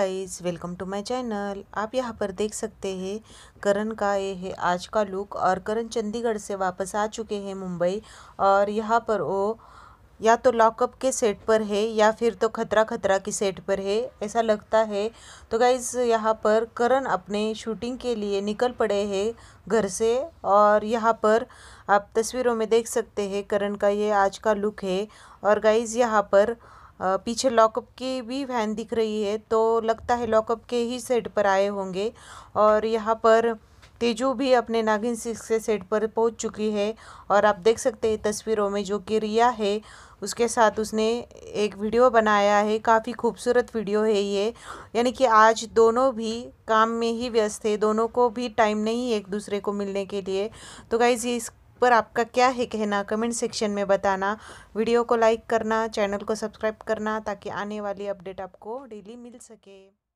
guys welcome to my channel आप यहाँ पर देख सकते हैं करण का ये है आज का लुक और करण चंडीगढ़ से वापस आ चुके हैं मुंबई और यहाँ पर वो या तो लॉकअप के सेट पर है या फिर तो खतरा खतरा की सेट पर है ऐसा लगता है तो गाइज़ यहाँ पर करण अपने शूटिंग के लिए निकल पड़े हैं घर से और यहाँ पर आप तस्वीरों में देख सकते हैं करण का ये आज का लुक है और गाइज़ यहाँ पर पीछे लॉकअप की भी वैन दिख रही है तो लगता है लॉकअप के ही सेट पर आए होंगे और यहाँ पर तेजू भी अपने नागिन सिक्स के सेट पर पहुँच चुकी है और आप देख सकते हैं तस्वीरों में जो कि रिया है उसके साथ उसने एक वीडियो बनाया है काफ़ी खूबसूरत वीडियो है ये यानी कि आज दोनों भी काम में ही व्यस्त है दोनों को भी टाइम नहीं है एक दूसरे को मिलने के लिए तो गाइज ये इस पर आपका क्या है कहना कमेंट सेक्शन में बताना वीडियो को लाइक करना चैनल को सब्सक्राइब करना ताकि आने वाली अपडेट आपको डेली मिल सके